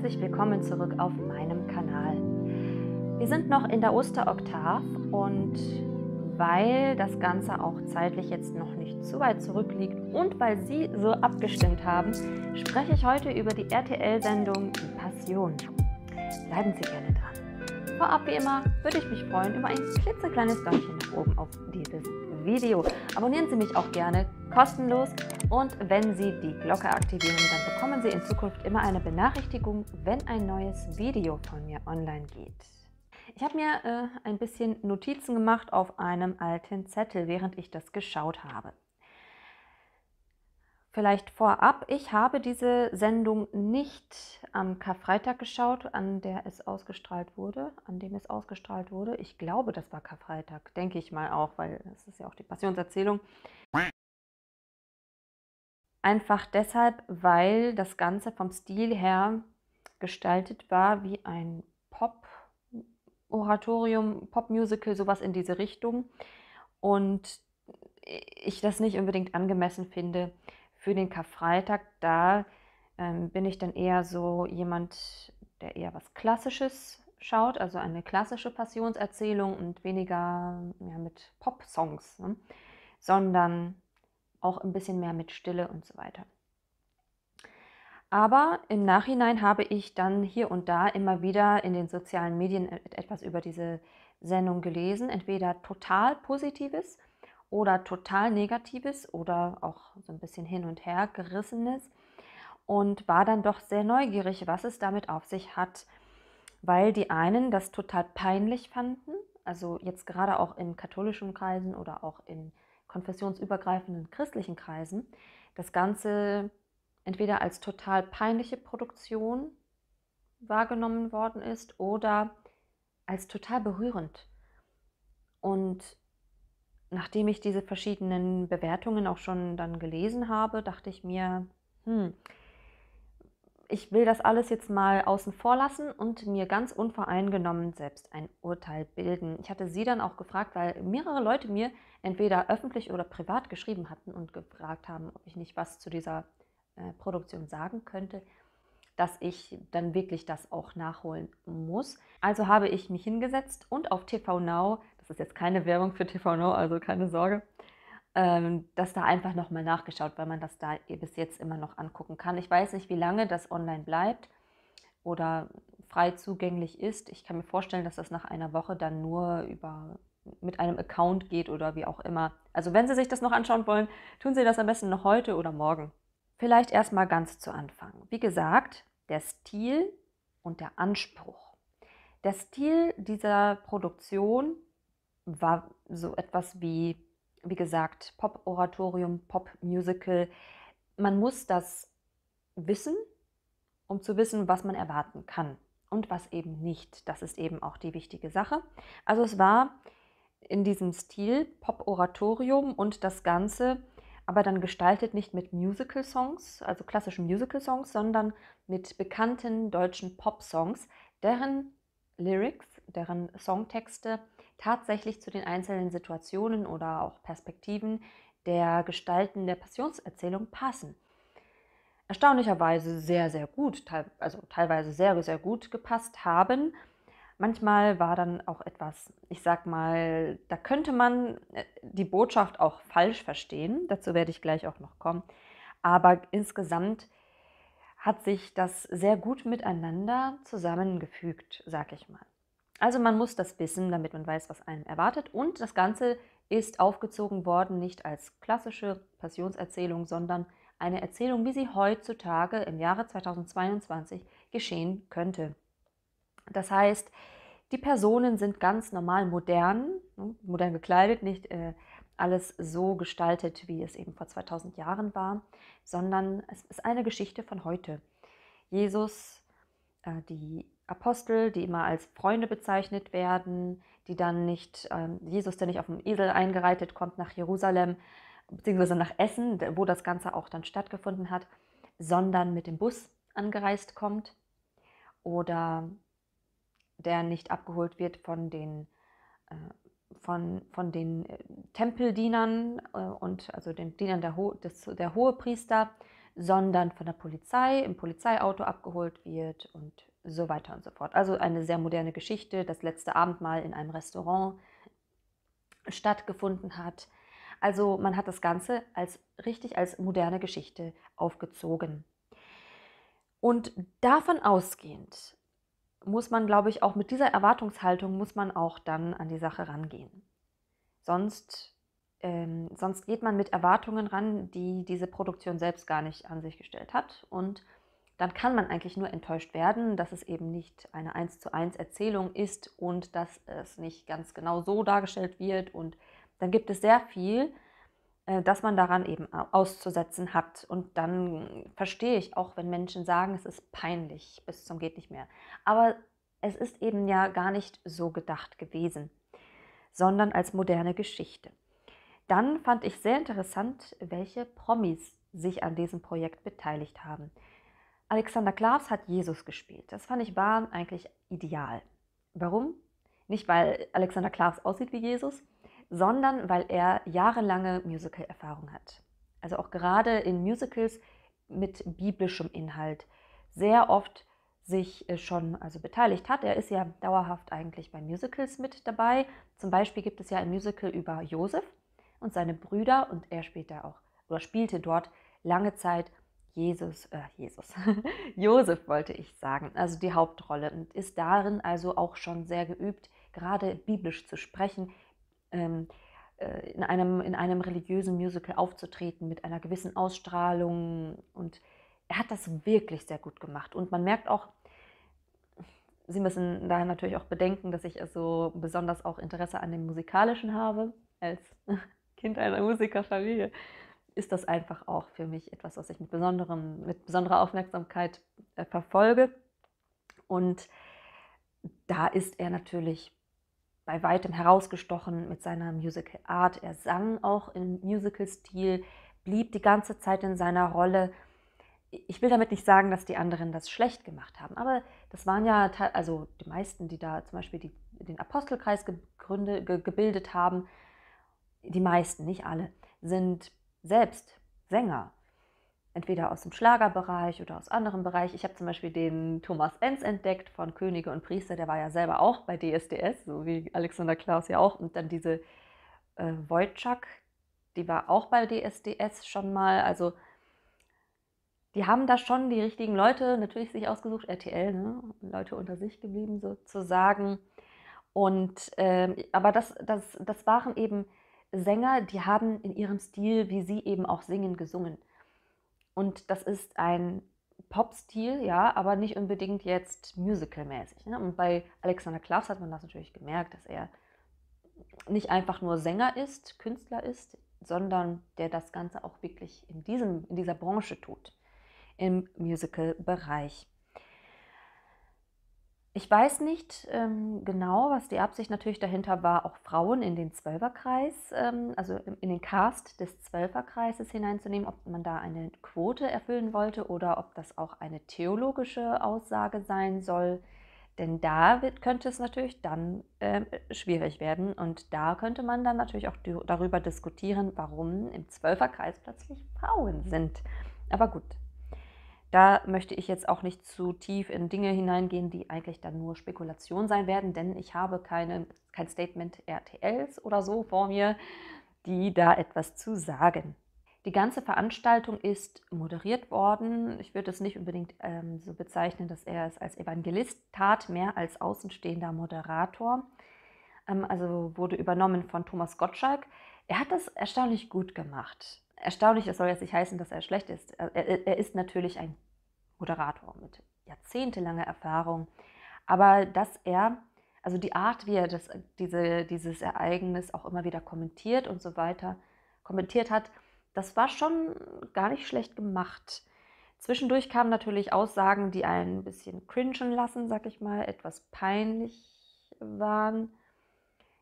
herzlich willkommen zurück auf meinem Kanal. Wir sind noch in der Osteroktav und weil das Ganze auch zeitlich jetzt noch nicht zu weit zurückliegt und weil Sie so abgestimmt haben, spreche ich heute über die RTL-Sendung Passion. Bleiben Sie gerne dran. Vorab wie immer würde ich mich freuen über ein klitzekleines Däumchen nach oben auf dieses Video. Abonnieren Sie mich auch gerne kostenlos und wenn Sie die Glocke aktivieren, dann bekommen Sie in Zukunft immer eine Benachrichtigung, wenn ein neues Video von mir online geht. Ich habe mir äh, ein bisschen Notizen gemacht auf einem alten Zettel, während ich das geschaut habe. Vielleicht vorab, ich habe diese Sendung nicht am Karfreitag geschaut, an der es ausgestrahlt wurde, an dem es ausgestrahlt wurde. Ich glaube, das war Karfreitag, denke ich mal auch, weil es ist ja auch die Passionserzählung. Einfach deshalb, weil das Ganze vom Stil her gestaltet war wie ein Pop-Oratorium, Pop-Musical, sowas in diese Richtung. Und ich das nicht unbedingt angemessen finde, für den Karfreitag, da ähm, bin ich dann eher so jemand, der eher was Klassisches schaut, also eine klassische Passionserzählung und weniger ja, mit Pop-Songs, ne? sondern auch ein bisschen mehr mit Stille und so weiter. Aber im Nachhinein habe ich dann hier und da immer wieder in den sozialen Medien e-, etwas über diese Sendung gelesen, entweder total Positives oder total negatives oder auch so ein bisschen hin und her gerissenes und war dann doch sehr neugierig, was es damit auf sich hat, weil die einen das total peinlich fanden, also jetzt gerade auch in katholischen Kreisen oder auch in konfessionsübergreifenden christlichen Kreisen, das Ganze entweder als total peinliche Produktion wahrgenommen worden ist oder als total berührend. Und nachdem ich diese verschiedenen Bewertungen auch schon dann gelesen habe, dachte ich mir, hm, ich will das alles jetzt mal außen vor lassen und mir ganz unvoreingenommen selbst ein Urteil bilden. Ich hatte sie dann auch gefragt, weil mehrere Leute mir entweder öffentlich oder privat geschrieben hatten und gefragt haben, ob ich nicht was zu dieser äh, Produktion sagen könnte, dass ich dann wirklich das auch nachholen muss. Also habe ich mich hingesetzt und auf TV Now das ist jetzt keine Werbung für TVNO, also keine Sorge, ähm, dass da einfach nochmal nachgeschaut, weil man das da eh bis jetzt immer noch angucken kann. Ich weiß nicht, wie lange das online bleibt oder frei zugänglich ist. Ich kann mir vorstellen, dass das nach einer Woche dann nur über mit einem Account geht oder wie auch immer. Also wenn Sie sich das noch anschauen wollen, tun Sie das am besten noch heute oder morgen. Vielleicht erstmal ganz zu Anfang. Wie gesagt, der Stil und der Anspruch. Der Stil dieser Produktion war so etwas wie, wie gesagt, Pop-Oratorium, Pop-Musical. Man muss das wissen, um zu wissen, was man erwarten kann und was eben nicht. Das ist eben auch die wichtige Sache. Also es war in diesem Stil Pop-Oratorium und das Ganze aber dann gestaltet nicht mit Musical-Songs, also klassischen Musical-Songs, sondern mit bekannten deutschen Pop-Songs, deren Lyrics, deren Songtexte tatsächlich zu den einzelnen Situationen oder auch Perspektiven der Gestalten der Passionserzählung passen. Erstaunlicherweise sehr, sehr gut, also teilweise sehr, sehr gut gepasst haben. Manchmal war dann auch etwas, ich sag mal, da könnte man äh, die Botschaft auch falsch verstehen. Dazu werde ich gleich auch noch kommen. Aber insgesamt hat sich das sehr gut miteinander zusammengefügt, sag ich mal. Also man muss das wissen, damit man weiß, was einem erwartet. Und das Ganze ist aufgezogen worden, nicht als klassische Passionserzählung, sondern eine Erzählung, wie sie heutzutage im Jahre 2022 geschehen könnte. Das heißt, die Personen sind ganz normal modern, ne, modern gekleidet, nicht äh, alles so gestaltet, wie es eben vor 2000 Jahren war, sondern es ist eine Geschichte von heute. Jesus, äh, die Apostel, die immer als Freunde bezeichnet werden, die dann nicht, ähm, Jesus, der nicht auf dem Esel eingereitet kommt nach Jerusalem, beziehungsweise nach Essen, wo das Ganze auch dann stattgefunden hat, sondern mit dem Bus angereist kommt oder der nicht abgeholt wird von den, äh, von, von den äh, Tempeldienern äh, und also den Dienern der, Ho des, der Hohepriester, sondern von der Polizei, im Polizeiauto abgeholt wird und so weiter und so fort. Also eine sehr moderne Geschichte, das letzte Abendmahl in einem Restaurant stattgefunden hat. Also man hat das Ganze als richtig als moderne Geschichte aufgezogen. Und davon ausgehend muss man, glaube ich, auch mit dieser Erwartungshaltung muss man auch dann an die Sache rangehen. Sonst, ähm, sonst geht man mit Erwartungen ran, die diese Produktion selbst gar nicht an sich gestellt hat und dann kann man eigentlich nur enttäuscht werden, dass es eben nicht eine 1 zu 1 Erzählung ist und dass es nicht ganz genau so dargestellt wird. Und dann gibt es sehr viel, äh, dass man daran eben auszusetzen hat. Und dann verstehe ich auch, wenn Menschen sagen, es ist peinlich bis zum geht nicht mehr. Aber es ist eben ja gar nicht so gedacht gewesen, sondern als moderne Geschichte. Dann fand ich sehr interessant, welche Promis sich an diesem Projekt beteiligt haben. Alexander Klaas hat Jesus gespielt. Das fand ich Bahn eigentlich ideal. Warum? Nicht, weil Alexander Klaas aussieht wie Jesus, sondern weil er jahrelange Musical-Erfahrung hat. Also auch gerade in Musicals mit biblischem Inhalt sehr oft sich äh, schon also beteiligt hat. Er ist ja dauerhaft eigentlich bei Musicals mit dabei. Zum Beispiel gibt es ja ein Musical über Josef und seine Brüder und er spielt auch oder spielte dort lange Zeit Jesus, äh, Jesus, Josef wollte ich sagen, also die Hauptrolle und ist darin also auch schon sehr geübt, gerade biblisch zu sprechen, ähm, äh, in, einem, in einem religiösen Musical aufzutreten mit einer gewissen Ausstrahlung und er hat das wirklich sehr gut gemacht und man merkt auch, Sie müssen daher natürlich auch bedenken, dass ich also besonders auch Interesse an dem Musikalischen habe, als Kind einer Musikerfamilie ist das einfach auch für mich etwas, was ich mit, besonderem, mit besonderer Aufmerksamkeit äh, verfolge. Und da ist er natürlich bei weitem herausgestochen mit seiner Musical Art. Er sang auch im Musical-Stil, blieb die ganze Zeit in seiner Rolle. Ich will damit nicht sagen, dass die anderen das schlecht gemacht haben, aber das waren ja, also die meisten, die da zum Beispiel die, den Apostelkreis gegründet, ge, gebildet haben, die meisten, nicht alle, sind selbst Sänger. Entweder aus dem Schlagerbereich oder aus anderen Bereichen. Ich habe zum Beispiel den Thomas Enz entdeckt von Könige und Priester, der war ja selber auch bei DSDS, so wie Alexander Klaus ja auch. Und dann diese äh, Wojcik, die war auch bei DSDS schon mal. Also die haben da schon die richtigen Leute natürlich sich ausgesucht, RTL, ne? Leute unter sich geblieben sozusagen. Und ähm, aber das, das, das waren eben Sänger, die haben in ihrem Stil, wie sie eben auch singen, gesungen. Und das ist ein Pop-Stil, ja, aber nicht unbedingt jetzt musical-mäßig. Ne? Und bei Alexander Klaas hat man das natürlich gemerkt, dass er nicht einfach nur Sänger ist, Künstler ist, sondern der das Ganze auch wirklich in, diesem, in dieser Branche tut, im Musical-Bereich. Ich weiß nicht ähm, genau, was die Absicht natürlich dahinter war, auch Frauen in den Zwölferkreis, ähm, also in den Cast des Zwölferkreises hineinzunehmen, ob man da eine Quote erfüllen wollte oder ob das auch eine theologische Aussage sein soll. Denn da wird, könnte es natürlich dann äh, schwierig werden und da könnte man dann natürlich auch darüber diskutieren, warum im Zwölferkreis plötzlich Frauen sind. Aber gut, da möchte ich jetzt auch nicht zu tief in Dinge hineingehen, die eigentlich dann nur Spekulation sein werden, denn ich habe keine, kein Statement RTLs oder so vor mir, die da etwas zu sagen. Die ganze Veranstaltung ist moderiert worden. Ich würde es nicht unbedingt ähm, so bezeichnen, dass er es als Evangelist tat, mehr als außenstehender Moderator. Ähm, also wurde übernommen von Thomas Gottschalk. Er hat das erstaunlich gut gemacht erstaunlich, das soll jetzt nicht heißen, dass er schlecht ist. Er, er ist natürlich ein Moderator mit jahrzehntelanger Erfahrung. Aber dass er, also die Art, wie er das, diese, dieses Ereignis auch immer wieder kommentiert und so weiter, kommentiert hat, das war schon gar nicht schlecht gemacht. Zwischendurch kamen natürlich Aussagen, die einen ein bisschen cringen lassen, sag ich mal, etwas peinlich waren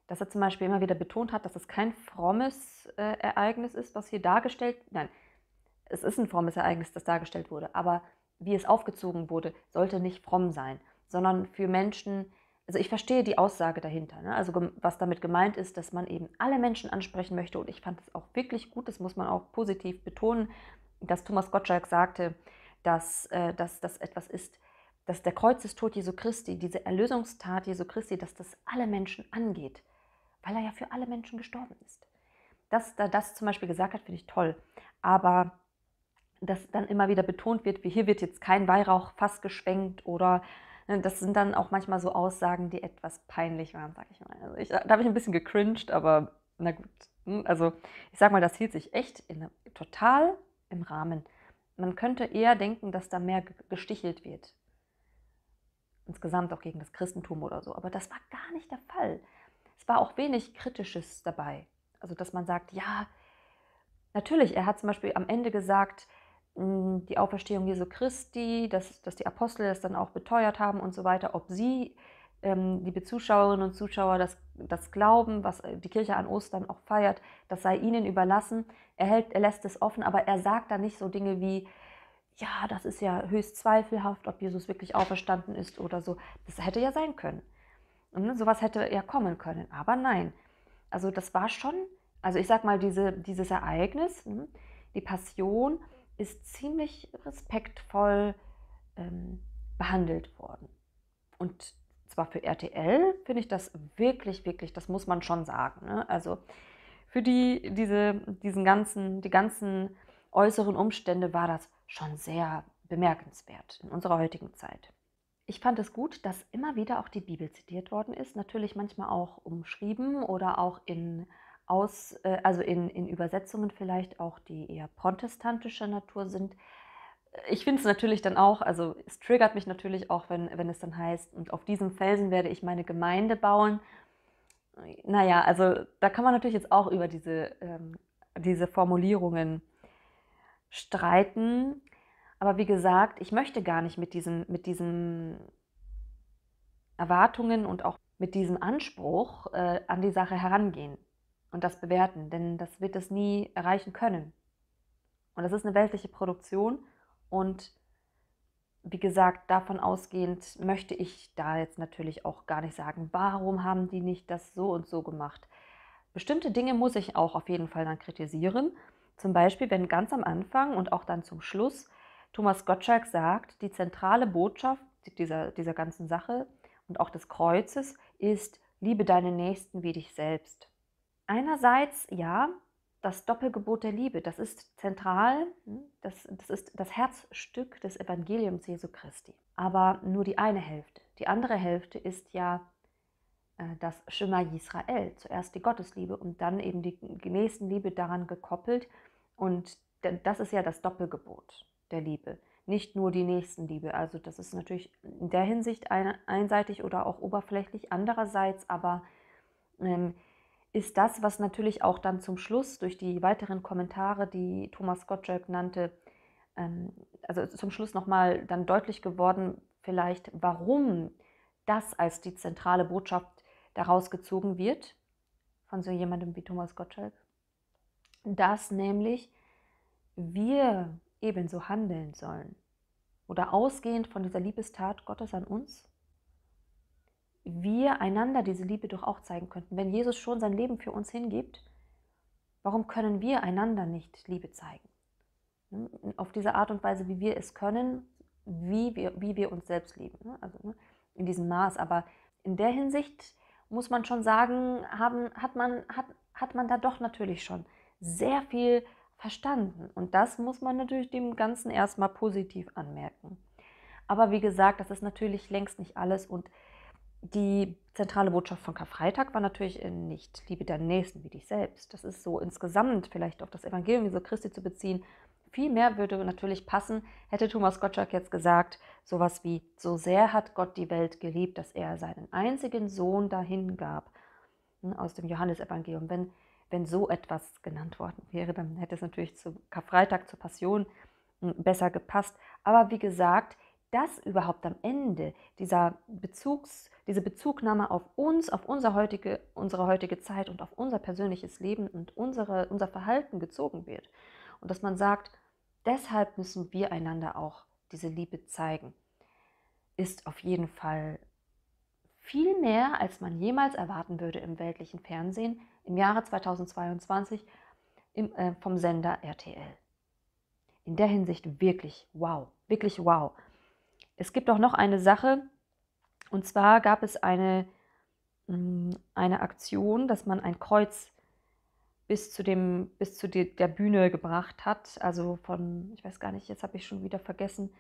dass er zum Beispiel immer wieder betont hat, dass es kein frommes äh, Ereignis ist, was hier dargestellt, nein, es ist ein frommes Ereignis, das dargestellt wurde, aber wie es aufgezogen wurde, sollte nicht fromm sein, sondern für Menschen, also ich verstehe die Aussage dahinter, ne? also was damit gemeint ist, dass man eben alle Menschen ansprechen möchte und ich fand es auch wirklich gut, das muss man auch positiv betonen, dass Thomas Gottschalk sagte, dass, äh, dass das etwas ist, dass der Kreuzestod Jesu Christi, diese Erlösungstat Jesu Christi, dass das alle Menschen angeht weil er ja für alle Menschen gestorben ist. Dass da das zum Beispiel gesagt hat, finde ich toll. Aber dass dann immer wieder betont wird, wie hier wird jetzt kein Weihrauchfass geschwenkt oder ne, das sind dann auch manchmal so Aussagen, die etwas peinlich waren, sag ich mal. Also ich, da habe ich ein bisschen gecringed, aber na gut. Hm, also ich sag mal, das hielt sich echt in, total im Rahmen. Man könnte eher denken, dass da mehr gestichelt wird. Insgesamt auch gegen das Christentum oder so. Aber das war gar nicht der Fall es war auch wenig Kritisches dabei. Also, dass man sagt, ja, natürlich, er hat zum Beispiel am Ende gesagt, hm, die Auferstehung Jesu Christi, dass, dass die Apostel das dann auch beteuert haben und so weiter, ob sie, ähm, liebe Zuschauerinnen und Zuschauer, das, das Glauben, was äh, die Kirche an Ostern auch feiert, das sei ihnen überlassen. Er, hält, er lässt es offen, aber er sagt da nicht so Dinge wie, ja, das ist ja höchst zweifelhaft, ob Jesus wirklich auferstanden ist oder so. Das hätte ja sein können. Und ne, sowas hätte ja kommen können, aber nein. Also das war schon, also ich sag mal, diese, dieses Ereignis, ne, die Passion ist ziemlich respektvoll ähm, behandelt worden. Und zwar für RTL finde ich das wirklich, wirklich, das muss man schon sagen. Ne? Also für die, diese, diesen ganzen, die ganzen äußeren Umstände war das schon sehr bemerkenswert in unserer heutigen Zeit. Ich fand es gut, dass immer wieder auch die Bibel zitiert worden ist, natürlich manchmal auch umschrieben oder auch in aus, äh, also in, in Übersetzungen vielleicht auch, die eher protestantischer Natur sind. Ich finde es natürlich dann auch, also es triggert mich natürlich auch, wenn, wenn es dann heißt, und auf diesem Felsen werde ich meine Gemeinde bauen. Naja, also da kann man natürlich jetzt auch über diese, ähm, diese Formulierungen streiten. Aber wie gesagt, ich möchte gar nicht mit diesen, mit diesen Erwartungen und auch mit diesem Anspruch äh, an die Sache herangehen und das bewerten, denn das wird es nie erreichen können. Und das ist eine weltliche Produktion und wie gesagt, davon ausgehend möchte ich da jetzt natürlich auch gar nicht sagen, warum haben die nicht das so und so gemacht. Bestimmte Dinge muss ich auch auf jeden Fall dann kritisieren. Zum Beispiel, wenn ganz am Anfang und auch dann zum Schluss Thomas Gottschalk sagt, die zentrale Botschaft dieser, dieser ganzen Sache und auch des Kreuzes ist, liebe deinen Nächsten wie dich selbst. Einerseits, ja, das Doppelgebot der Liebe, das ist zentral, hm, das, das ist das Herzstück des Evangeliums Jesu Christi. Aber nur die eine Hälfte. Die andere Hälfte ist ja äh, das Shema Israel, zuerst die Gottesliebe und dann eben die Nächstenliebe daran gekoppelt. Und das ist ja das Doppelgebot der Liebe, nicht nur die Nächstenliebe. Also das ist natürlich in der Hinsicht einseitig oder auch oberflächlich. Andererseits aber ähm, ist das, was natürlich auch dann zum Schluss durch die weiteren Kommentare, die Thomas Gottschalk nannte, ähm, also zum Schluss nochmal dann deutlich geworden, vielleicht warum das als die zentrale Botschaft daraus gezogen wird, von so jemandem wie Thomas Gottschalk, dass nämlich wir ebenso handeln sollen? Oder ausgehend von dieser Liebestat Gottes an uns? Wir einander diese Liebe doch auch zeigen könnten. Wenn Jesus schon sein Leben für uns hingibt, warum können wir einander nicht Liebe zeigen? Hm, auf diese Art und Weise, wie wir es können, wie wir, wie wir uns selbst lieben. Ne? Also ne, in diesem Maß. Aber in der Hinsicht muss man schon sagen, haben, hat, man, hat, hat man da doch natürlich schon sehr viel verstanden. Und das muss man natürlich dem Ganzen erstmal positiv anmerken. Aber wie gesagt, das ist natürlich längst nicht alles und die zentrale Botschaft von Karfreitag war natürlich äh, nicht, liebe deinen Nächsten wie dich selbst. Das ist so insgesamt vielleicht auf das Evangelium Jesu Christi zu beziehen. Viel mehr würde natürlich passen, hätte Thomas Gottschalk jetzt gesagt, sowas wie, so sehr hat Gott die Welt geliebt, dass er seinen einzigen Sohn dahin gab, hm, aus dem Johannesevangelium. Wenn wenn so etwas genannt worden wäre, dann hätte es natürlich zu Karfreitag, zur Passion hm, besser gepasst. Aber wie gesagt, dass überhaupt am Ende, dieser Bezugs, diese Bezugnahme auf uns, auf unser heutige, unsere heutige Zeit und auf unser persönliches Leben und unsere, unser Verhalten gezogen wird. Und dass man sagt, deshalb müssen wir einander auch diese Liebe zeigen, ist auf jeden Fall viel mehr, als man jemals erwarten würde im weltlichen Fernsehen im Jahre 2022 im, äh, vom Sender RTL. In der Hinsicht wirklich wow, wirklich wow. Es gibt auch noch eine Sache, und zwar gab es eine, mh, hm, eine Aktion, dass man ein Kreuz bis zu, dem, bis zu die, der Bühne gebracht hat. Also von, ich weiß gar nicht, jetzt habe ich schon wieder vergessen,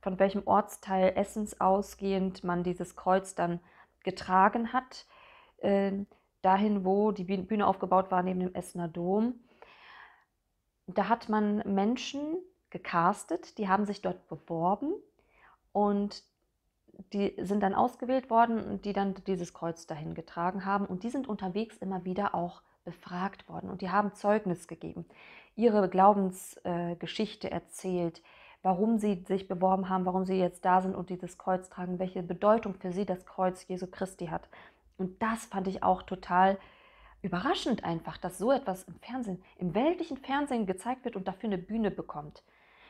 von welchem Ortsteil Essens ausgehend man dieses Kreuz dann getragen hat, ähm, dahin, wo die Bühne aufgebaut war, neben dem Essener Dom. Da hat man Menschen gecastet, die haben sich dort beworben und die sind dann ausgewählt worden die dann dieses Kreuz dahin getragen haben. Und die sind unterwegs immer wieder auch befragt worden und die haben Zeugnis gegeben, ihre Glaubensgeschichte äh, erzählt, warum sie sich beworben haben, warum sie jetzt da sind und dieses Kreuz tragen, welche Bedeutung für sie das Kreuz Jesu Christi hat. Und das fand ich auch total überraschend einfach, dass so etwas im Fernsehen, im weltlichen Fernsehen gezeigt wird und dafür eine Bühne bekommt.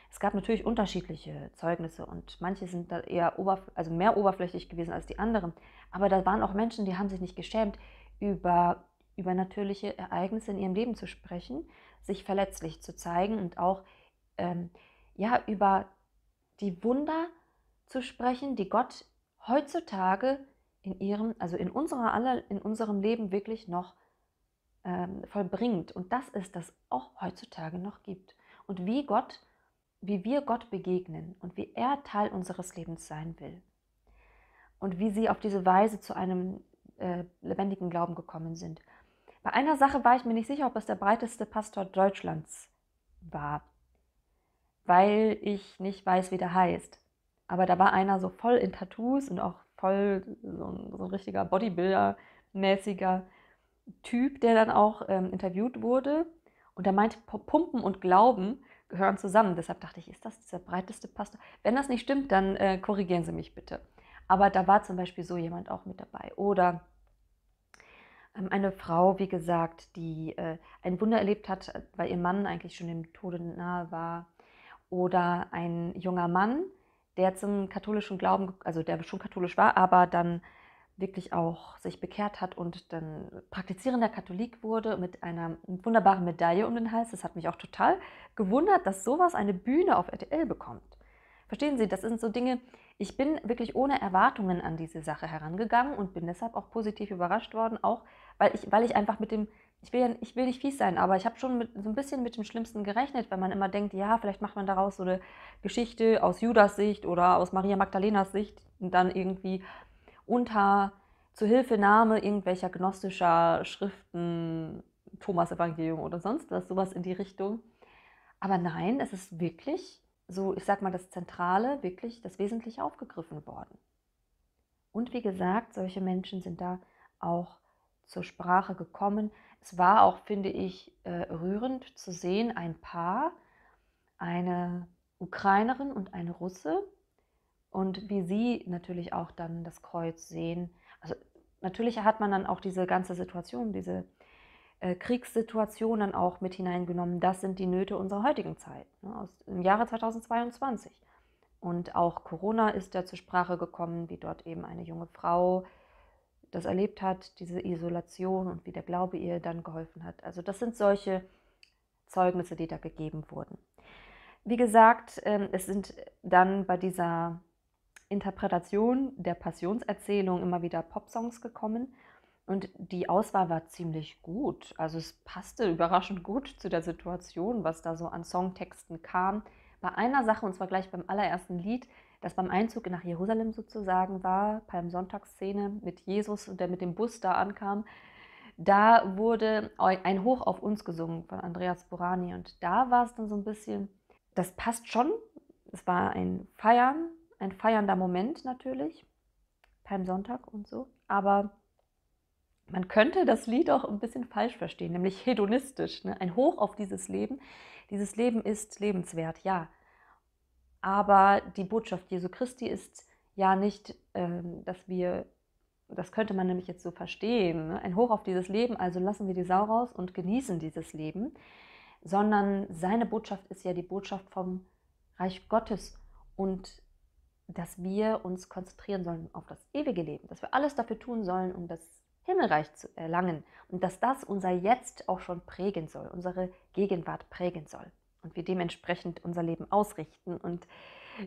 Es gab natürlich unterschiedliche Zeugnisse und manche sind da eher oberfl also mehr oberflächlich gewesen als die anderen. Aber da waren auch Menschen, die haben sich nicht geschämt, über übernatürliche Ereignisse in ihrem Leben zu sprechen, sich verletzlich zu zeigen und auch ähm, ja, über die Wunder zu sprechen, die Gott heutzutage in ihrem, also in unserer aller, in unserem Leben wirklich noch ähm, vollbringt. Und das ist, das auch heutzutage noch gibt. Und wie Gott, wie wir Gott begegnen und wie er Teil unseres Lebens sein will. Und wie sie auf diese Weise zu einem äh, lebendigen Glauben gekommen sind. Bei einer Sache war ich mir nicht sicher, ob es der breiteste Pastor Deutschlands war weil ich nicht weiß, wie der heißt. Aber da war einer so voll in Tattoos und auch voll so ein, so ein richtiger Bodybuilder-mäßiger Typ, der dann auch ähm, interviewt wurde. Und er meinte, Pumpen und Glauben gehören zusammen. Deshalb dachte ich, ist das der breiteste Pastor? Wenn das nicht stimmt, dann äh, korrigieren Sie mich bitte. Aber da war zum Beispiel so jemand auch mit dabei. Oder ähm, eine Frau, wie gesagt, die äh, ein Wunder erlebt hat, weil ihr Mann eigentlich schon dem Tode nahe war oder ein junger Mann, der zum katholischen Glauben, also der schon katholisch war, aber dann wirklich auch sich bekehrt hat und dann praktizierender Katholik wurde mit einer wunderbaren Medaille um den Hals. Das hat mich auch total gewundert, dass sowas eine Bühne auf RTL bekommt. Verstehen Sie, das sind so Dinge, ich bin wirklich ohne Erwartungen an diese Sache herangegangen und bin deshalb auch positiv überrascht worden, auch weil ich, weil ich einfach mit dem ich will, ja, ich will nicht fies sein, aber ich habe schon mit, so ein bisschen mit dem Schlimmsten gerechnet, weil man immer denkt, ja, vielleicht macht man daraus so eine Geschichte aus Judas Sicht oder aus Maria Magdalenas Sicht und dann irgendwie unter Zuhilfenahme irgendwelcher gnostischer Schriften, Thomas Evangelium oder sonst was, sowas in die Richtung. Aber nein, es ist wirklich so, ich sag mal, das Zentrale, wirklich das Wesentliche aufgegriffen worden. Und wie gesagt, solche Menschen sind da auch zur Sprache gekommen. Es war auch, finde ich, äh, rührend zu sehen, ein Paar, eine Ukrainerin und eine Russe, und wie sie natürlich auch dann das Kreuz sehen. Also natürlich hat man dann auch diese ganze Situation, diese äh, Kriegssituation dann auch mit hineingenommen. Das sind die Nöte unserer heutigen Zeit, ne, aus, im Jahre 2022. Und auch Corona ist da zur Sprache gekommen, wie dort eben eine junge Frau das erlebt hat, diese Isolation und wie der Glaube ihr dann geholfen hat. Also das sind solche Zeugnisse, die da gegeben wurden. Wie gesagt, ähm, es sind dann bei dieser Interpretation der Passionserzählung immer wieder Popsongs gekommen und die Auswahl war ziemlich gut. Also es passte überraschend gut zu der Situation, was da so an Songtexten kam. Bei einer Sache, und zwar gleich beim allerersten Lied, das beim Einzug nach Jerusalem sozusagen war, Palmsonntagsszene mit Jesus und der mit dem Bus da ankam, da wurde ein Hoch auf uns gesungen von Andreas Borani und da war es dann so ein bisschen, das passt schon, es war ein Feiern, ein feiernder Moment natürlich, Palmsonntag und so, aber man könnte das Lied auch ein bisschen falsch verstehen, nämlich hedonistisch, ne? ein Hoch auf dieses Leben. Dieses Leben ist lebenswert, ja, aber die Botschaft Jesu Christi ist ja nicht, ähm, dass wir, das könnte man nämlich jetzt so verstehen, ne? ein Hoch auf dieses Leben, also lassen wir die Sau raus und genießen dieses Leben, sondern seine Botschaft ist ja die Botschaft vom Reich Gottes und dass wir uns konzentrieren sollen auf das ewige Leben, dass wir alles dafür tun sollen, um das Himmelreich zu erlangen und dass das unser Jetzt auch schon prägen soll, unsere Gegenwart prägen soll und wir dementsprechend unser Leben ausrichten. Und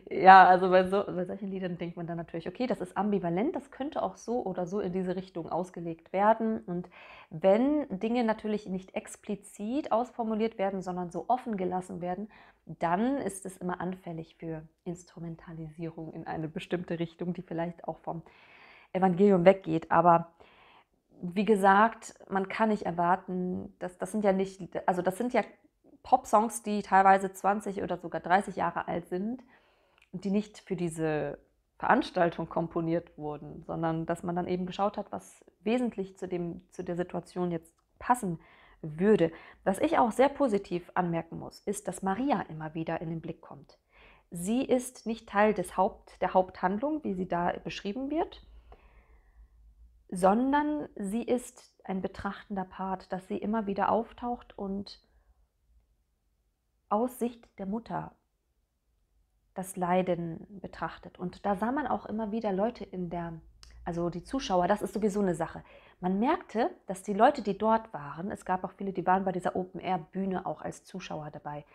ja, also bei, so, bei solchen Liedern denkt man dann natürlich, okay, das ist ambivalent, das könnte auch so oder so in diese Richtung ausgelegt werden. Und wenn Dinge natürlich nicht explizit ausformuliert werden, sondern so offen gelassen werden, dann ist es immer anfällig für Instrumentalisierung in eine bestimmte Richtung, die vielleicht auch vom Evangelium weggeht. Aber wie gesagt, man kann nicht erwarten, dass das sind ja nicht, also das sind ja Pop-Songs, die teilweise 20 oder sogar 30 Jahre alt sind und die nicht für diese Veranstaltung komponiert wurden, sondern dass man dann eben geschaut hat, was wesentlich zu, dem, zu der Situation jetzt passen würde. Was ich auch sehr positiv anmerken muss, ist, dass Maria immer wieder in den Blick kommt. Sie ist nicht Teil des Haupt, der Haupthandlung, wie sie da beschrieben wird, sondern sie ist ein betrachtender Part, dass sie immer wieder auftaucht und aus Sicht der Mutter das Leiden betrachtet. Und da sah man auch immer wieder Leute in der, also die Zuschauer, das ist sowieso eine Sache. Man merkte, dass die Leute, die dort waren, es gab auch viele, die waren bei dieser Open-Air-Bühne auch als Zuschauer dabei,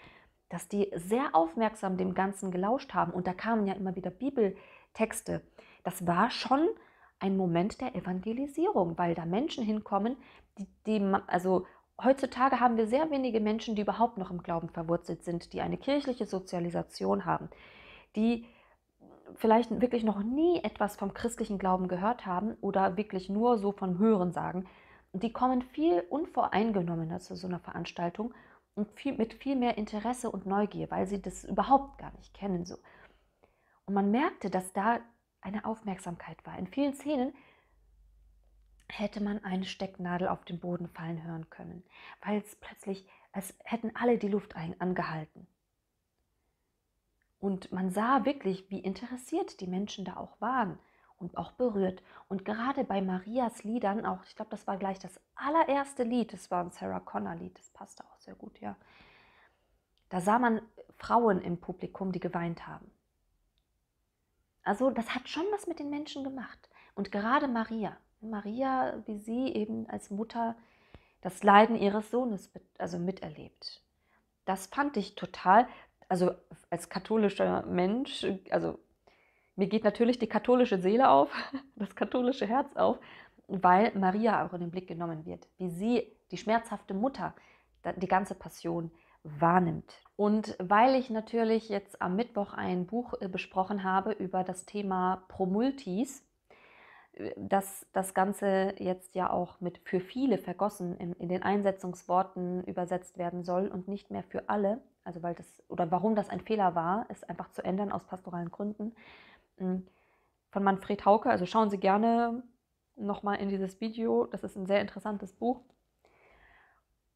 dass die sehr aufmerksam dem Ganzen gelauscht haben. Und da kamen ja immer wieder Bibeltexte. Das war schon ein Moment der Evangelisierung, weil da Menschen hinkommen, die, die also Heutzutage haben wir sehr wenige Menschen, die überhaupt noch im Glauben verwurzelt sind, die eine kirchliche Sozialisation haben, die vielleicht wirklich noch nie etwas vom christlichen Glauben gehört haben oder wirklich nur so von Hören sagen. Und die kommen viel unvoreingenommener zu so einer Veranstaltung und viel, mit viel mehr Interesse und Neugier, weil sie das überhaupt gar nicht kennen. So. Und man merkte, dass da eine Aufmerksamkeit war. In vielen Szenen hätte man eine Stecknadel auf den Boden fallen hören können, weil es plötzlich, als hätten alle die Luft angehalten. Und man sah wirklich, wie interessiert die Menschen da auch waren und auch berührt. Und gerade bei Marias Liedern, auch ich glaube, das war gleich das allererste Lied, das war ein Sarah Connor-Lied, das passte auch sehr gut, ja. Da sah man Frauen im Publikum, die geweint haben. Also das hat schon was mit den Menschen gemacht. Und gerade Maria, Maria wie sie eben als Mutter das Leiden ihres Sohnes also miterlebt. Das fand ich total, also als katholischer Mensch, also mir geht natürlich die katholische Seele auf, das katholische Herz auf, weil Maria auch in den Blick genommen wird, wie sie, die schmerzhafte Mutter, die ganze Passion wahrnimmt. Und weil ich natürlich jetzt am Mittwoch ein Buch äh, besprochen habe über das Thema Promultis, dass das Ganze jetzt ja auch mit für viele vergossen in, in, den Einsetzungsworten übersetzt werden soll und nicht mehr für alle, also weil das oder warum das ein Fehler war, ist einfach zu ändern aus pastoralen Gründen. Hm. Von Manfred Hauke, also schauen Sie gerne nochmal in dieses Video, das ist ein sehr interessantes Buch.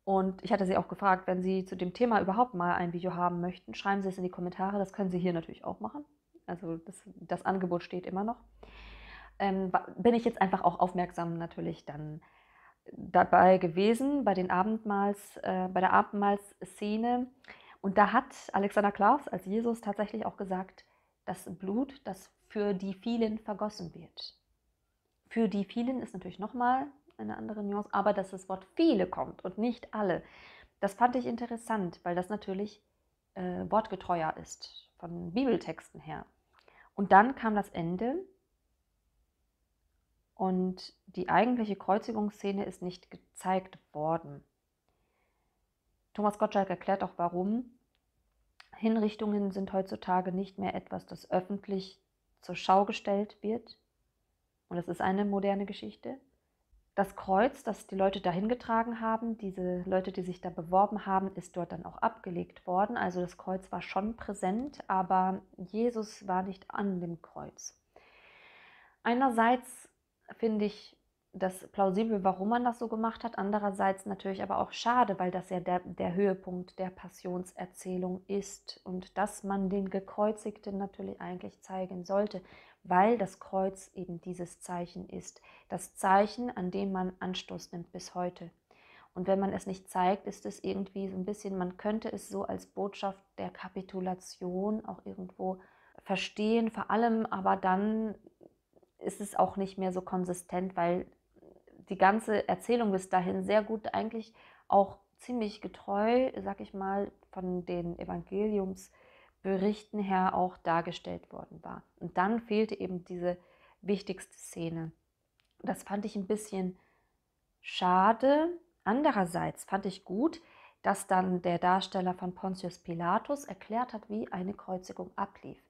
Und ich hatte sie auch gefragt, wenn Sie zu dem Thema überhaupt mal ein Video haben möchten, schreiben Sie es in die Kommentare. Das können Sie hier natürlich auch machen. Also das, das Angebot steht immer noch ähm, bin ich jetzt einfach auch aufmerksam natürlich dann dabei gewesen bei den Abendmahls, äh, bei der Abendmahlsszene. Und da hat Alexander Klaus als Jesus tatsächlich auch gesagt, das Blut, das für die vielen vergossen wird. Für die vielen ist natürlich nochmal eine andere Nuance, aber dass das Wort viele kommt und nicht alle, das fand ich interessant, weil das natürlich äh, wortgetreuer ist, von Bibeltexten her. Und dann kam das Ende, und die eigentliche Kreuzigungsszene ist nicht gezeigt worden. Thomas Gottschalk erklärt auch warum. Hinrichtungen sind heutzutage nicht mehr etwas, das öffentlich zur Schau gestellt wird. Und das ist eine moderne Geschichte. Das Kreuz, das die Leute dahin getragen haben, diese Leute, die sich da beworben haben, ist dort dann auch abgelegt worden. Also das Kreuz war schon präsent, aber Jesus war nicht an dem Kreuz. Einerseits finde ich das plausibel, warum man das so gemacht hat. Andererseits natürlich aber auch schade, weil das ja der, der Höhepunkt der Passionserzählung ist und dass man den Gekreuzigten natürlich eigentlich zeigen sollte, weil das Kreuz eben dieses Zeichen ist. Das Zeichen, an dem man Anstoß nimmt bis heute. Und wenn man es nicht zeigt, ist es irgendwie so ein bisschen, man könnte es so als Botschaft der Kapitulation auch irgendwo verstehen, vor allem aber dann ist es auch nicht mehr so konsistent, weil die ganze Erzählung bis dahin sehr gut eigentlich auch ziemlich getreu, sag ich mal, von den Evangeliumsberichten her auch dargestellt worden war. Und dann fehlte eben diese wichtigste Szene. Das fand ich ein bisschen schade. Andererseits fand ich gut, dass dann der Darsteller von Pontius Pilatus erklärt hat, wie eine Kreuzigung ablief.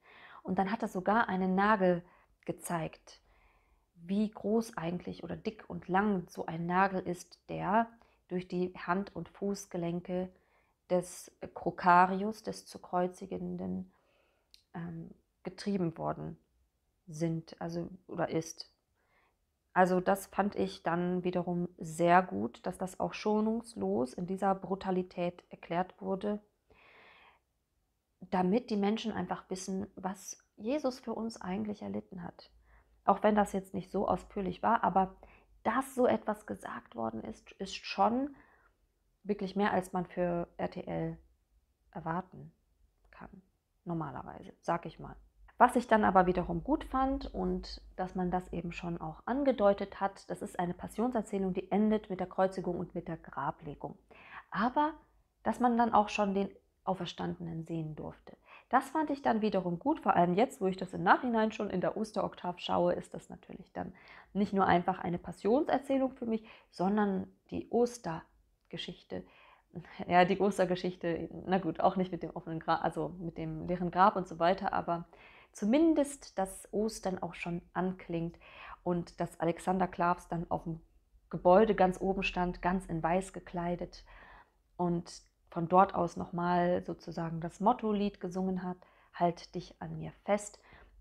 Und dann hat er sogar einen Nagel gezeigt wie groß eigentlich oder dick und lang so ein Nagel ist, der durch die Hand- und Fußgelenke des äh, Krokarius, des zu kreuzigenden, ähm, getrieben worden sind, also oder ist. Also das fand ich dann wiederum sehr gut, dass das auch schonungslos in dieser Brutalität erklärt wurde, damit die Menschen einfach wissen, was Jesus für uns eigentlich erlitten hat auch wenn das jetzt nicht so ausführlich war, aber dass so etwas gesagt worden ist, ist schon wirklich mehr, als man für RTL erwarten kann. Normalerweise, sag ich mal. Was ich dann aber wiederum gut fand und dass man das eben schon auch angedeutet hat, das ist eine Passionserzählung, die endet mit der Kreuzigung und mit der Grablegung. Aber dass man dann auch schon den Auferstandenen sehen durfte. Das fand ich dann wiederum gut, vor allem jetzt, wo ich das im Nachhinein schon in der Osteroktav schaue, ist das natürlich dann nicht nur einfach eine Passionserzählung für mich, sondern die Ostergeschichte. Ja, die Ostergeschichte, na gut, auch nicht mit dem offenen Grab, also mit dem leeren Grab und so weiter, aber zumindest, dass Ostern auch schon anklingt und dass Alexander Klavs dann auf dem Gebäude ganz oben stand, ganz in weiß gekleidet und von dort aus nochmal sozusagen das Motto-Lied gesungen hat, Halt dich an mir fest.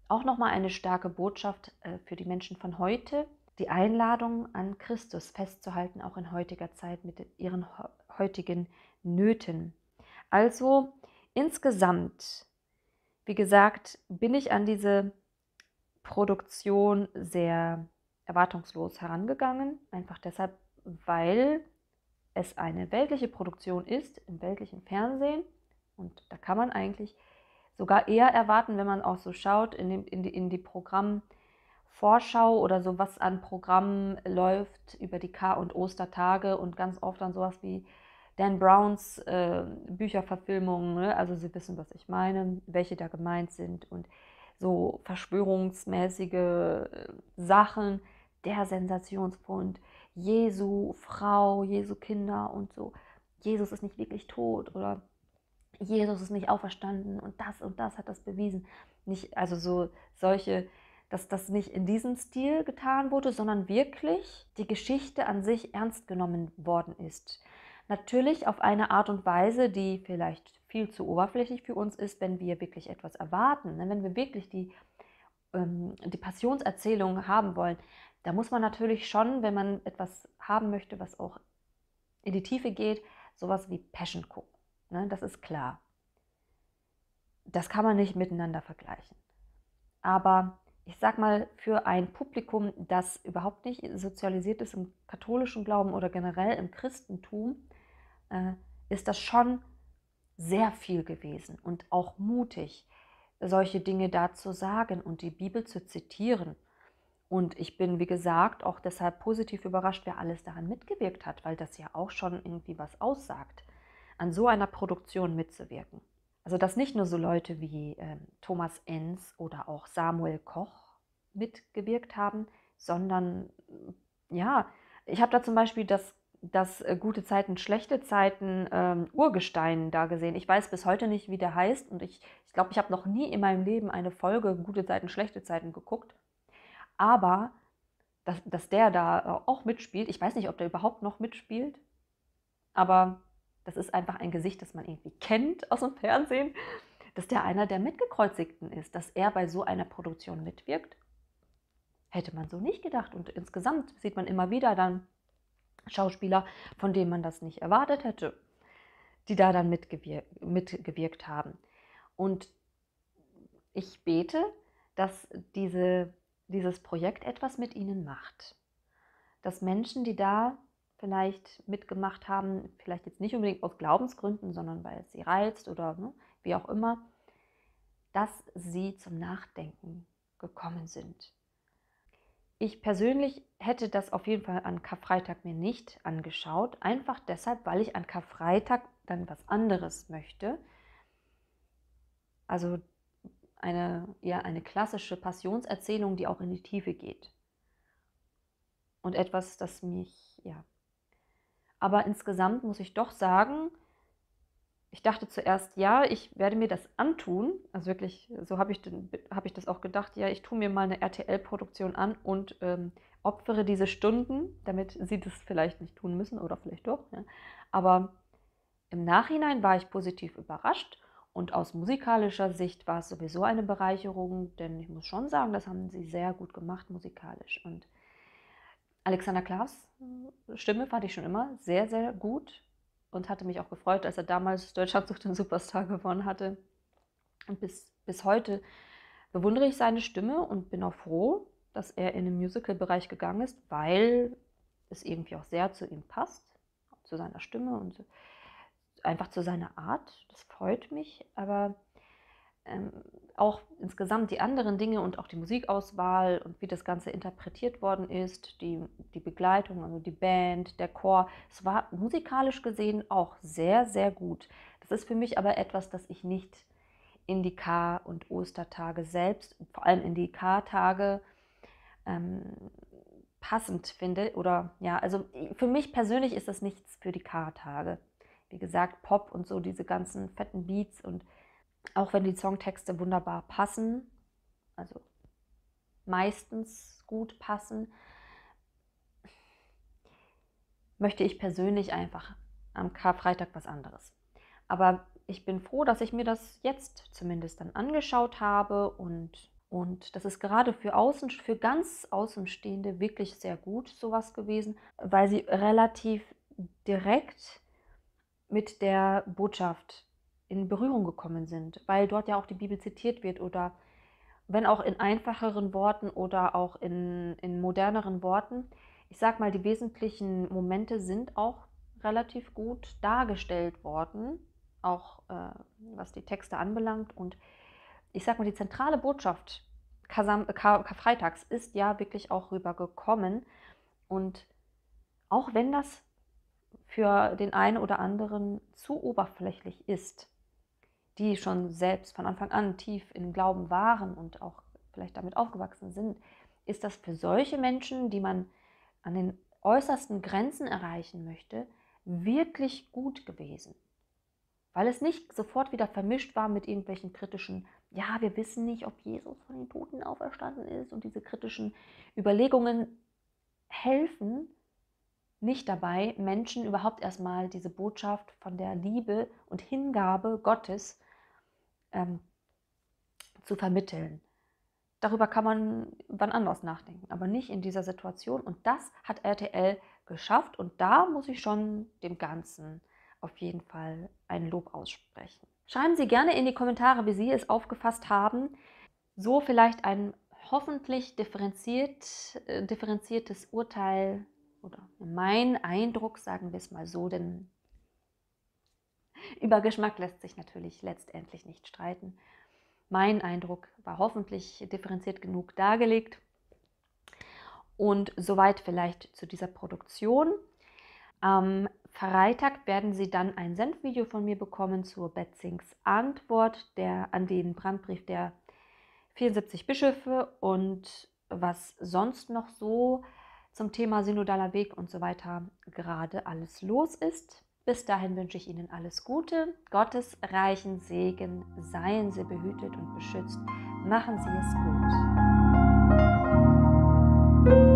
Auch nochmal eine starke Botschaft äh, für die Menschen von heute, die Einladung an Christus festzuhalten, auch in heutiger Zeit mit ihren heutigen Nöten. Also insgesamt, wie gesagt, bin ich an diese Produktion sehr erwartungslos herangegangen, einfach deshalb, weil es eine weltliche Produktion ist, im weltlichen Fernsehen. Und da kann man eigentlich sogar eher erwarten, wenn man auch so schaut in, dem, in, die, in die Programmvorschau oder so, was an Programmen läuft über die Kar- und Ostertage und ganz oft dann sowas wie Dan Browns äh, Bücherverfilmungen. Ne? Also Sie wissen, was ich meine, welche da gemeint sind und so verschwörungsmäßige äh, Sachen, der Sensationsfund Jesu Frau, Jesu Kinder und so, Jesus ist nicht wirklich tot oder Jesus ist nicht auferstanden und das und das hat das bewiesen. Nicht, also so solche, dass das nicht in diesem Stil getan wurde, sondern wirklich die Geschichte an sich ernst genommen worden ist. Natürlich auf eine Art und Weise, die vielleicht viel zu oberflächlich für uns ist, wenn wir wirklich etwas erwarten, ne? wenn wir wirklich die, ähm, die Passionserzählung haben wollen, da muss man natürlich schon, wenn man etwas haben möchte, was auch in die Tiefe geht, sowas wie Passion gucken. Ne? Das ist klar. Das kann man nicht miteinander vergleichen. Aber ich sag mal, für ein Publikum, das überhaupt nicht sozialisiert ist im katholischen Glauben oder generell im Christentum, äh, ist das schon sehr viel gewesen und auch mutig, solche Dinge da zu sagen und die Bibel zu zitieren. Und ich bin, wie gesagt, auch deshalb positiv überrascht, wer alles daran mitgewirkt hat, weil das ja auch schon irgendwie was aussagt, an so einer Produktion mitzuwirken. Also dass nicht nur so Leute wie äh, Thomas Enns oder auch Samuel Koch mitgewirkt haben, sondern mm, ja, ich habe da zum Beispiel das, das äh, gute Zeiten, schlechte Zeiten ähm, Urgestein da gesehen. Ich weiß bis heute nicht, wie der heißt und ich glaube, ich, glaub, ich habe noch nie in meinem Leben eine Folge gute Zeiten, schlechte Zeiten geguckt. Aber dass, dass der da äh, auch mitspielt, ich weiß nicht, ob der überhaupt noch mitspielt, aber das ist einfach ein Gesicht, das man irgendwie kennt aus dem Fernsehen, dass der einer der Mitgekreuzigten ist, dass er bei so einer Produktion mitwirkt, hätte man so nicht gedacht. Und insgesamt sieht man immer wieder dann Schauspieler, von denen man das nicht erwartet hätte, die da dann mitgewir mitgewirkt haben. Und ich bete, dass diese dieses Projekt etwas mit ihnen macht. Dass Menschen, die da vielleicht mitgemacht haben, vielleicht jetzt nicht unbedingt aus Glaubensgründen, sondern weil es sie reizt oder ne, wie auch immer, dass sie zum Nachdenken gekommen sind. Ich persönlich hätte das auf jeden Fall an Karfreitag mir nicht angeschaut, einfach deshalb, weil ich an Karfreitag dann was anderes möchte. Also eine, ja, eine klassische Passionserzählung, die auch in die Tiefe geht. Und etwas, das mich, ja. Aber insgesamt muss ich doch sagen, ich dachte zuerst, ja, ich werde mir das antun. Also wirklich, so habe ich, hab ich das auch gedacht, ja, ich tue mir mal eine RTL-Produktion an und ähm, opfere diese Stunden, damit sie das vielleicht nicht tun müssen oder vielleicht doch. Ja. Aber im Nachhinein war ich positiv überrascht und aus musikalischer Sicht war es sowieso eine Bereicherung, denn ich muss schon sagen, das haben sie sehr gut gemacht musikalisch. Und Alexander Klaas äh, Stimme fand ich schon immer sehr, sehr gut und hatte mich auch gefreut, als er damals Deutschland sucht den Superstar gewonnen hatte. Und bis, bis heute bewundere ich seine Stimme und bin auch froh, dass er in den Musical-Bereich gegangen ist, weil es irgendwie auch sehr zu ihm passt, zu seiner Stimme und so einfach zu seiner Art. Das freut mich, aber ähm, auch insgesamt die anderen Dinge und auch die Musikauswahl und wie das Ganze interpretiert worden ist, die, die Begleitung, also die Band, der Chor, es war musikalisch gesehen auch sehr, sehr gut. Das ist für mich aber etwas, das ich nicht in die Kar- und Ostertage selbst, vor allem in die Kar-Tage, ähm, passend finde. Oder ja, also für mich persönlich ist das nichts für die Kar-Tage wie gesagt, Pop und so diese ganzen fetten Beats und auch wenn die Songtexte wunderbar passen, also meistens gut passen, möchte ich persönlich einfach am Karfreitag was anderes. Aber ich bin froh, dass ich mir das jetzt zumindest dann angeschaut habe und, und das ist gerade für Außen, für ganz Außenstehende wirklich sehr gut sowas gewesen, weil sie relativ direkt mit der Botschaft in Berührung gekommen sind, weil dort ja auch die Bibel zitiert wird oder wenn auch in einfacheren Worten oder auch in, in moderneren Worten. Ich sag mal, die wesentlichen Momente sind auch relativ gut dargestellt worden, auch äh, was die Texte anbelangt. Und ich sag mal, die zentrale Botschaft Kasam, Kar Karfreitags ist ja wirklich auch rübergekommen. Und auch wenn das für den einen oder anderen zu oberflächlich ist, die schon selbst von Anfang an tief im Glauben waren und auch vielleicht damit aufgewachsen sind, ist das für solche Menschen, die man an den äußersten Grenzen erreichen möchte, wirklich gut gewesen. Weil es nicht sofort wieder vermischt war mit irgendwelchen kritischen, ja, wir wissen nicht, ob Jesus von den Toten auferstanden ist und diese kritischen Überlegungen helfen, nicht dabei, Menschen überhaupt erstmal diese Botschaft von der Liebe und Hingabe Gottes ähm, zu vermitteln. Darüber kann man wann anders nachdenken, aber nicht in dieser Situation. Und das hat RTL geschafft und da muss ich schon dem Ganzen auf jeden Fall ein Lob aussprechen. Schreiben Sie gerne in die Kommentare, wie Sie es aufgefasst haben. So vielleicht ein hoffentlich differenziert, äh, differenziertes Urteil oder mein Eindruck, sagen wir es mal so, denn über Geschmack lässt sich natürlich letztendlich nicht streiten. Mein Eindruck war hoffentlich differenziert genug dargelegt. Und soweit vielleicht zu dieser Produktion. Am Freitag werden Sie dann ein Sendvideo von mir bekommen zur Betzings Antwort der, an den Brandbrief der 74 Bischöfe und was sonst noch so zum Thema synodaler Weg und so weiter gerade alles los ist. Bis dahin wünsche ich Ihnen alles Gute, Gottes reichen Segen, seien Sie behütet und beschützt, machen Sie es gut.